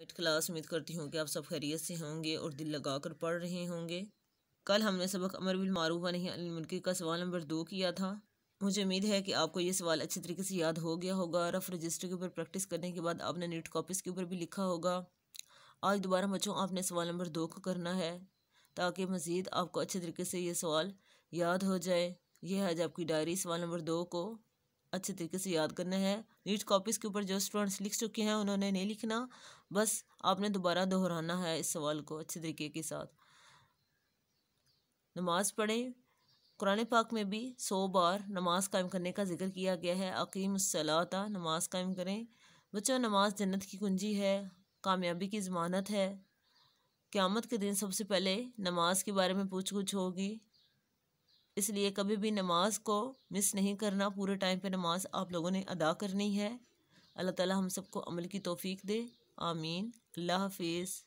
eight class उम्मीद करती हूँ कि आप सब खैरियत से होंगे और दिल लगा कर पढ़ रहे होंगे कल हमने सबक अमर बिल मारूफ नहीं मुल्क का सवाल नंबर दो किया था मुझे उम्मीद है कि आपको ये सवाल अच्छे तरीके से याद हो गया होगा रफ रजिस्टर के ऊपर प्रैक्टिस करने के बाद आपने नीट कॉपीज़ के ऊपर भी लिखा होगा आज दोबारा बच्चों आपने सवाल नंबर दो को करना है ताकि मज़ीद आपको अच्छे तरीके से ये सवाल याद हो जाए यह है आज आपकी डायरी सवाल नंबर दो को अच्छे तरीके से याद करना है नीट कॉपीज़ के ऊपर जो स्टूडेंट्स लिख चुके हैं उन्होंने नहीं लिखना बस आपने दोबारा दोहराना है इस सवाल को अच्छे तरीके के साथ नमाज़ पढ़ें कुरान पाक में भी सौ बार नमाज़ कायम करने का जिक्र किया गया है अकीम सलाता नमाज़ कायम करें बच्चों नमाज जन्नत की कुंजी है कामयाबी की ज़मानत है क़्यामत के दिन सबसे पहले नमाज के बारे में पूछ गुछ होगी इसलिए कभी भी नमाज को मिस नहीं करना पूरे टाइम पे नमाज आप लोगों ने अदा करनी है अल्लाह ताला हम सबको अमल की तोफ़ी दे आमीन अल्लाह हाफिज़